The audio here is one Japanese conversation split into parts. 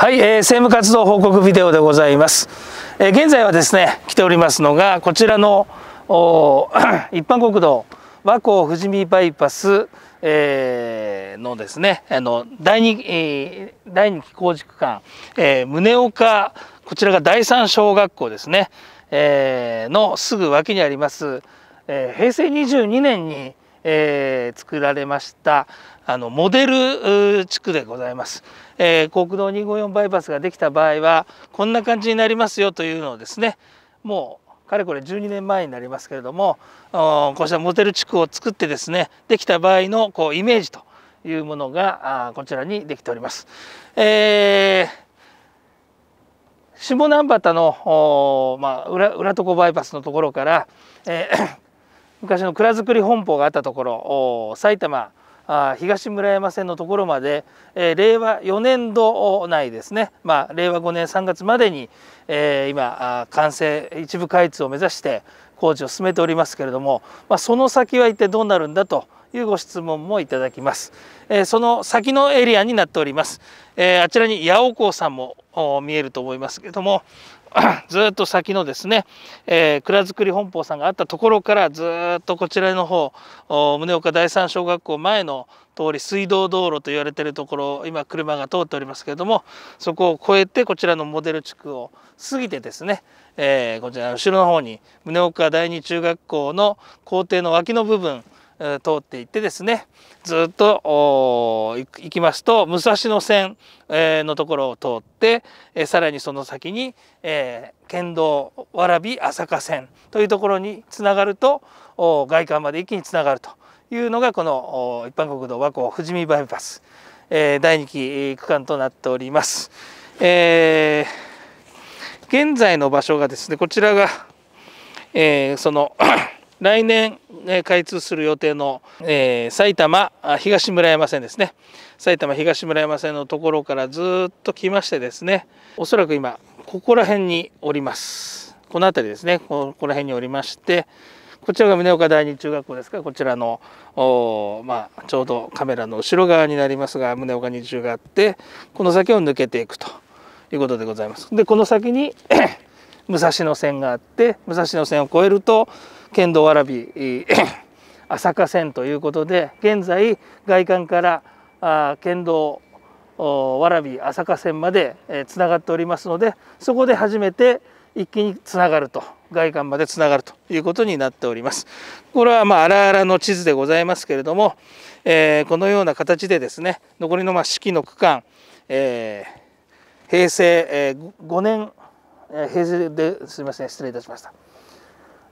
はい、えー、政務活動報告ビデオでございます、えー、現在はですね来ておりますのがこちらの 一般国道和光富士見バイパス、えー、のですねあの第2、えー、第二期工事区間、えー、宗岡こちらが第3小学校ですね、えー、のすぐ脇にあります、えー、平成22年にえー、作られましたあのモデル地区でございます、えー、国道254バイパスができた場合はこんな感じになりますよというのをですねもうかれこれ12年前になりますけれどもこうしたモデル地区を作ってですねできた場合のこうイメージというものがこちらにできております。えー下南畑の、まあ、裏裏床バイパスのところから、えー昔の蔵造り本舗があったところ埼玉あ東村山線のところまで、えー、令和4年度内ですね、まあ、令和5年3月までに、えー、今完成一部開通を目指して工事を進めておりますけれども、まあ、その先は一体どうなるんだというご質問もいただきます、えー、その先のエリアになっております、えあちらに八尾港さんも見えると思いますけれども ずっと先のですね、えー、蔵造り本舗さんがあったところからずっとこちらの方宗岡第三小学校前の通り水道道路と言われているところ今車が通っておりますけれどもそこを越えてこちらのモデル地区を過ぎてですね、えー、こちら後ろの方に宗岡第二中学校の校庭の脇の部分通っていってですねずっと行きますと武蔵野線のところを通ってさらにその先に県道蕨浅香線というところにつながると外観まで一気につながるというのがこの一般国道和光富士見バイパス第2期区間となっております。えー現在の場所がですねこちらが、えー、その 来年、え開通する予定の、えー、埼玉東村山線ですね埼玉東村山線のところからずっと来ましてですねおそらく今ここら辺におりますこの辺りですねここら辺におりましてこちらが宗岡第二中学校ですからこちらのまあ、ちょうどカメラの後ろ側になりますが宗岡二中があってこの先を抜けていくということでございます。でこの先に 武蔵野線があって武蔵野線を越えると剣道わらび線ということで現在外観からあ県道わらび朝霞線までつながっておりますのでそこで初めて一気につながると外観までつながるということになっております。これはまあ荒々の地図でございますけれども、えー、このような形でですね残りのまあ四季の区間、えー、平成5年平成ですみません失礼いたしました。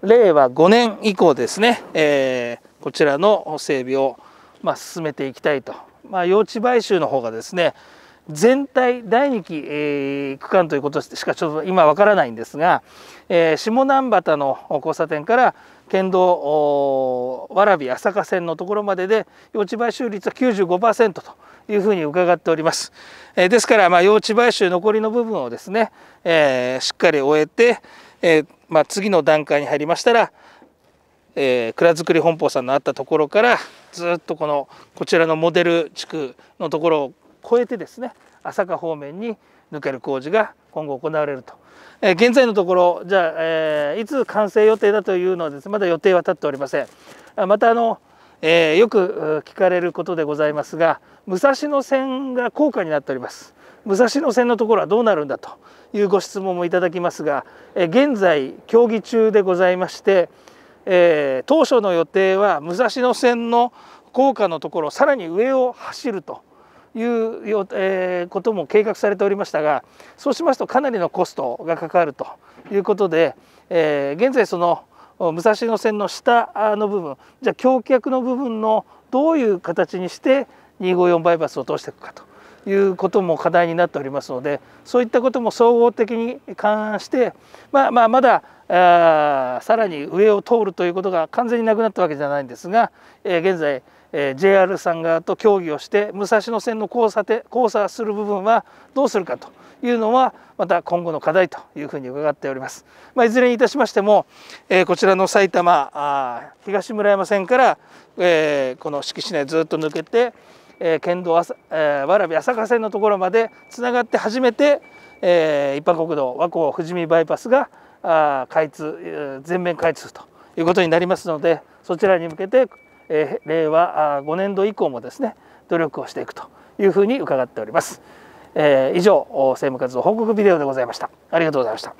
令和5年以降ですね、えー、こちらの整備を、まあ、進めていきたいと、まあ、用地買収の方がですね全体第2期、えー、区間ということしかちょっと今わからないんですが、えー、下南畑の交差点から県道蕨朝霞線のところまでで用地買収率は95%というふうに伺っております。えー、ですから、まあ、用地買収残りの部分をですね、えー、しっかり終えて、えー、まあ、次の段階に入りましたら、えー、蔵造り本舗さんのあったところからずっとこのこちらのモデル地区のところを越えてですね朝霞方面に抜ける工事が今後行われると、えー、現在のところじゃあ、えー、いつ完成予定だというのはですねまだ予定は立っておりませんまたあの、えー、よく聞かれることでございますが武蔵野線が高架になっております武蔵野線のところはどうなるんだというご質問もいただきますが、え現在協議中でございまして、えー、当初の予定は武蔵野線の高架のところさらに上を走るという、えー、ことも計画されておりましたがそうしますとかなりのコストがかかるということで、えー、現在その武蔵野線の下の部分じゃあ橋脚の部分のどういう形にして254バイパスを通していくかということも課題になっておりますのでそういったことも総合的に勘案して、まあ、まあまださらに上を通るということが完全になくなったわけじゃないんですが、えー、現在、えー、JR さん側と協議をして武蔵野線の交差点交差する部分はどうするかというのはまた今後の課題というふうに伺っております。まあ、いずれにいたしましても、えー、こちらの埼玉あ東村山線から、えー、この敷地内ずっと抜けてえー、県道あ、えー、わらび朝霞線のところまでつながって初めて、えー、一般国道和光富士見バイパスがあ開通全面開通ということになりますのでそちらに向けて、えー、令和5年度以降もですね努力をしていくというふうに伺っております。えー、以上政務活動報告ビデオでございました。ありがとうございました。